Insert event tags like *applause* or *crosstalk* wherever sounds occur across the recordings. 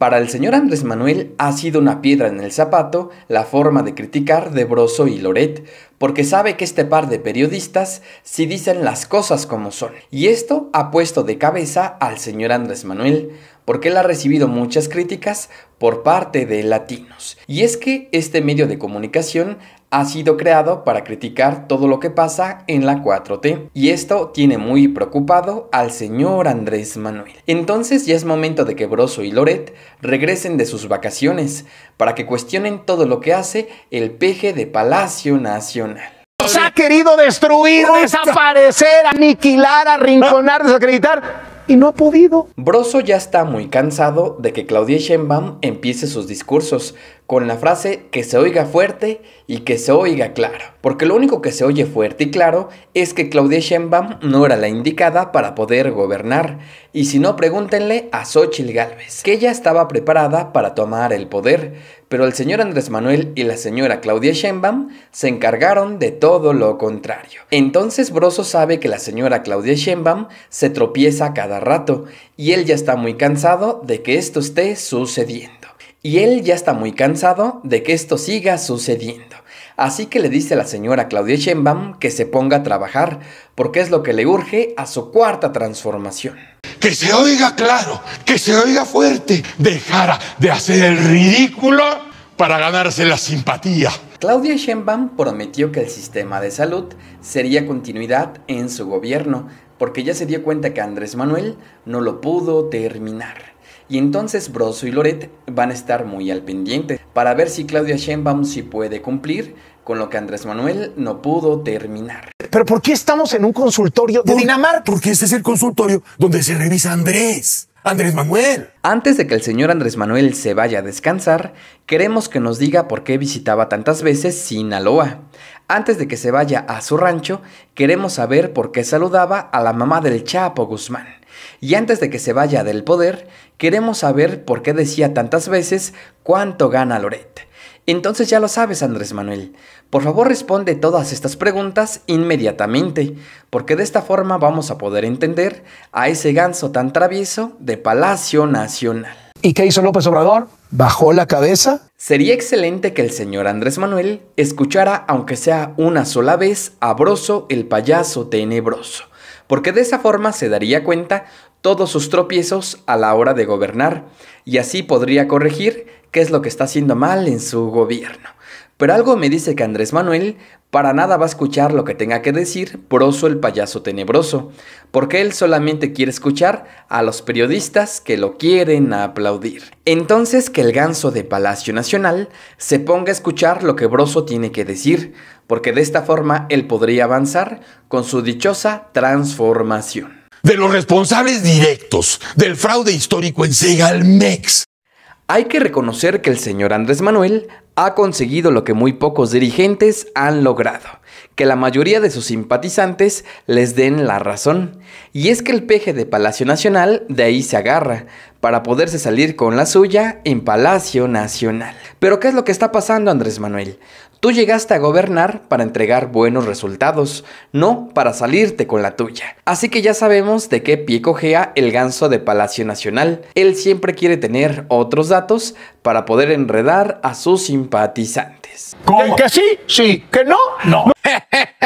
Para el señor Andrés Manuel ha sido una piedra en el zapato la forma de criticar de Broso y Loret, porque sabe que este par de periodistas sí dicen las cosas como son. Y esto ha puesto de cabeza al señor Andrés Manuel, porque él ha recibido muchas críticas por parte de latinos. Y es que este medio de comunicación ha sido creado para criticar todo lo que pasa en la 4T. Y esto tiene muy preocupado al señor Andrés Manuel. Entonces ya es momento de que Broso y Loret regresen de sus vacaciones para que cuestionen todo lo que hace el peje de Palacio Nacional. Nos ha querido destruir, desaparecer, aniquilar, arrinconar, ¿Ah? desacreditar y no ha podido. Broso ya está muy cansado de que Claudia Sheinbaum empiece sus discursos, con la frase que se oiga fuerte y que se oiga claro, porque lo único que se oye fuerte y claro es que Claudia Sheinbaum no era la indicada para poder gobernar, y si no pregúntenle a Xochitl Gálvez, que ella estaba preparada para tomar el poder, pero el señor Andrés Manuel y la señora Claudia Sheinbaum se encargaron de todo lo contrario. Entonces Broso sabe que la señora Claudia Sheinbaum se tropieza cada rato y él ya está muy cansado de que esto esté sucediendo. Y él ya está muy cansado de que esto siga sucediendo. Así que le dice a la señora Claudia Sheinbaum que se ponga a trabajar, porque es lo que le urge a su cuarta transformación. Que se oiga claro, que se oiga fuerte, dejara de hacer el ridículo para ganarse la simpatía. Claudia Sheinbaum prometió que el sistema de salud sería continuidad en su gobierno, porque ya se dio cuenta que Andrés Manuel no lo pudo terminar. Y entonces Broso y Loret van a estar muy al pendiente para ver si Claudia Sheinbaum sí puede cumplir con lo que Andrés Manuel no pudo terminar. Pero ¿por qué estamos en un consultorio de Dinamarca? Porque este es el consultorio donde se revisa Andrés. Andrés Manuel. Antes de que el señor Andrés Manuel se vaya a descansar, queremos que nos diga por qué visitaba tantas veces Sinaloa. Antes de que se vaya a su rancho, queremos saber por qué saludaba a la mamá del Chapo Guzmán. Y antes de que se vaya del poder, queremos saber por qué decía tantas veces cuánto gana Loret. Entonces ya lo sabes, Andrés Manuel. Por favor responde todas estas preguntas inmediatamente, porque de esta forma vamos a poder entender a ese ganso tan travieso de Palacio Nacional. ¿Y qué hizo López Obrador? ¿Bajó la cabeza? Sería excelente que el señor Andrés Manuel escuchara, aunque sea una sola vez, a Broso el payaso tenebroso porque de esa forma se daría cuenta todos sus tropiezos a la hora de gobernar y así podría corregir qué es lo que está haciendo mal en su gobierno. Pero algo me dice que Andrés Manuel para nada va a escuchar lo que tenga que decir Broso el payaso tenebroso, porque él solamente quiere escuchar a los periodistas que lo quieren aplaudir. Entonces que el ganso de Palacio Nacional se ponga a escuchar lo que Broso tiene que decir, porque de esta forma él podría avanzar con su dichosa transformación. De los responsables directos del fraude histórico en Segalmex. Hay que reconocer que el señor Andrés Manuel ha conseguido lo que muy pocos dirigentes han logrado, que la mayoría de sus simpatizantes les den la razón. Y es que el peje de Palacio Nacional de ahí se agarra, para poderse salir con la suya en Palacio Nacional. Pero ¿qué es lo que está pasando Andrés Manuel? Tú llegaste a gobernar para entregar buenos resultados, no para salirte con la tuya. Así que ya sabemos de qué pie cojea el ganso de Palacio Nacional. Él siempre quiere tener otros datos para poder enredar a sus simpatizantes. ¿Que, sí? Sí. ¿Que no? No. *laughs*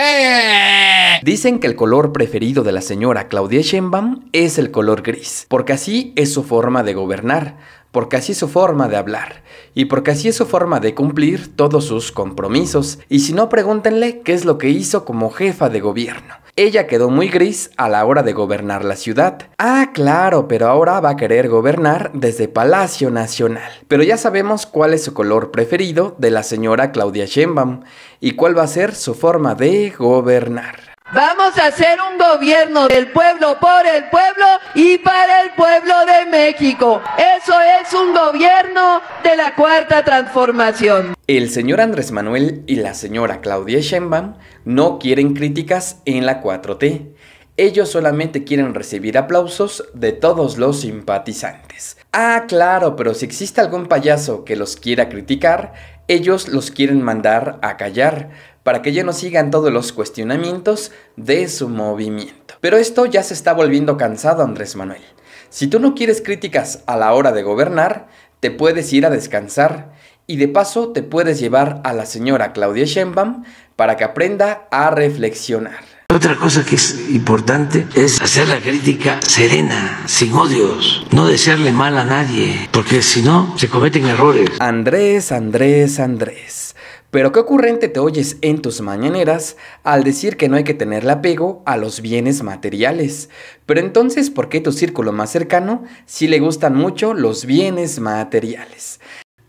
Dicen que el color preferido de la señora Claudia Sheinbaum es el color gris, porque así es su forma de gobernar, porque así es su forma de hablar y porque así es su forma de cumplir todos sus compromisos. Y si no, pregúntenle qué es lo que hizo como jefa de gobierno. Ella quedó muy gris a la hora de gobernar la ciudad. Ah, claro, pero ahora va a querer gobernar desde Palacio Nacional. Pero ya sabemos cuál es su color preferido de la señora Claudia Sheinbaum y cuál va a ser su forma de gobernar. Vamos a hacer un gobierno del pueblo, por el pueblo y para el pueblo de México. Eso es un gobierno de la cuarta transformación. El señor Andrés Manuel y la señora Claudia Sheinbaum no quieren críticas en la 4T. Ellos solamente quieren recibir aplausos de todos los simpatizantes. Ah, claro, pero si existe algún payaso que los quiera criticar, ellos los quieren mandar a callar para que ya no sigan todos los cuestionamientos de su movimiento. Pero esto ya se está volviendo cansado Andrés Manuel. Si tú no quieres críticas a la hora de gobernar, te puedes ir a descansar y de paso te puedes llevar a la señora Claudia Sheinbaum para que aprenda a reflexionar. Otra cosa que es importante es hacer la crítica serena, sin odios, no desearle mal a nadie, porque si no, se cometen errores. Andrés, Andrés, Andrés. Pero qué ocurrente te oyes en tus mañaneras al decir que no hay que tenerle apego a los bienes materiales. Pero entonces, ¿por qué tu círculo más cercano si le gustan mucho los bienes materiales?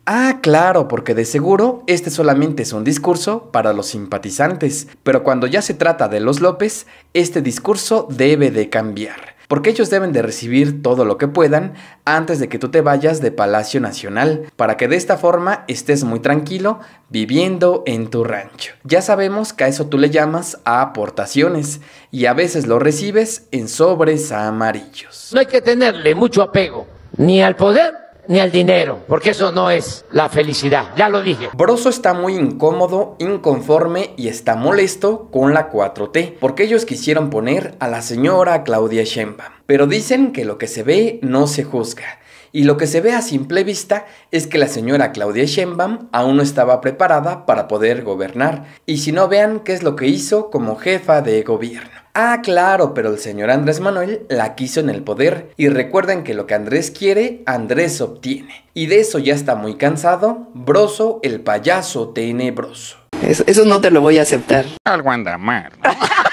Ah, claro, porque de seguro este solamente es un discurso para los simpatizantes, pero cuando ya se trata de los López, este discurso debe de cambiar porque ellos deben de recibir todo lo que puedan antes de que tú te vayas de Palacio Nacional, para que de esta forma estés muy tranquilo viviendo en tu rancho. Ya sabemos que a eso tú le llamas a aportaciones y a veces lo recibes en sobres amarillos. No hay que tenerle mucho apego ni al poder ni al dinero, porque eso no es la felicidad, ya lo dije. Broso está muy incómodo, inconforme y está molesto con la 4T, porque ellos quisieron poner a la señora Claudia Sheinbaum. Pero dicen que lo que se ve no se juzga. Y lo que se ve a simple vista es que la señora Claudia Sheinbaum aún no estaba preparada para poder gobernar, y si no vean qué es lo que hizo como jefa de gobierno. Ah, claro, pero el señor Andrés Manuel la quiso en el poder y recuerden que lo que Andrés quiere, Andrés obtiene. Y de eso ya está muy cansado, Broso el payaso tenebroso. Eso, eso no te lo voy a aceptar. Algo anda mal. *laughs*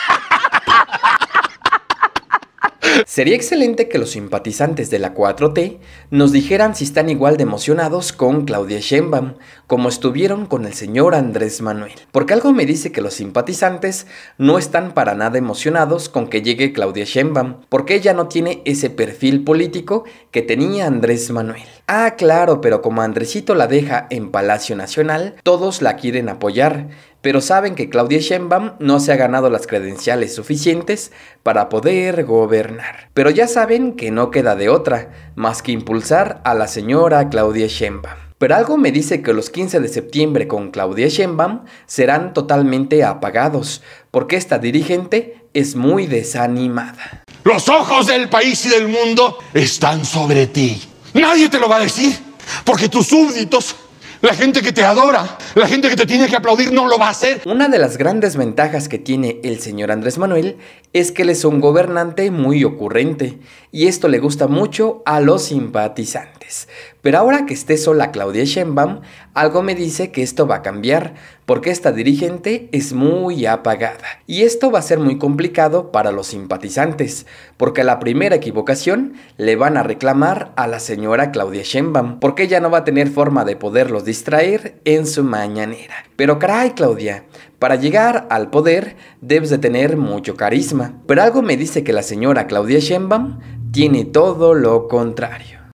Sería excelente que los simpatizantes de la 4T nos dijeran si están igual de emocionados con Claudia Sheinbaum como estuvieron con el señor Andrés Manuel. Porque algo me dice que los simpatizantes no están para nada emocionados con que llegue Claudia Sheinbaum, porque ella no tiene ese perfil político que tenía Andrés Manuel. Ah, claro, pero como Andresito la deja en Palacio Nacional, todos la quieren apoyar pero saben que Claudia Sheinbaum no se ha ganado las credenciales suficientes para poder gobernar. Pero ya saben que no queda de otra más que impulsar a la señora Claudia Sheinbaum. Pero algo me dice que los 15 de septiembre con Claudia Sheinbaum serán totalmente apagados, porque esta dirigente es muy desanimada. Los ojos del país y del mundo están sobre ti. Nadie te lo va a decir, porque tus súbditos la gente que te adora, la gente que te tiene que aplaudir no lo va a hacer. Una de las grandes ventajas que tiene el señor Andrés Manuel es que él es un gobernante muy ocurrente y esto le gusta mucho a los simpatizantes. Pero ahora que esté sola Claudia Sheinbaum, algo me dice que esto va a cambiar, porque esta dirigente es muy apagada. Y esto va a ser muy complicado para los simpatizantes, porque a la primera equivocación le van a reclamar a la señora Claudia Sheinbaum, porque ella no va a tener forma de poderlos distraer en su mañanera. Pero caray, Claudia, para llegar al poder debes de tener mucho carisma. Pero algo me dice que la señora Claudia Sheinbaum tiene todo lo contrario.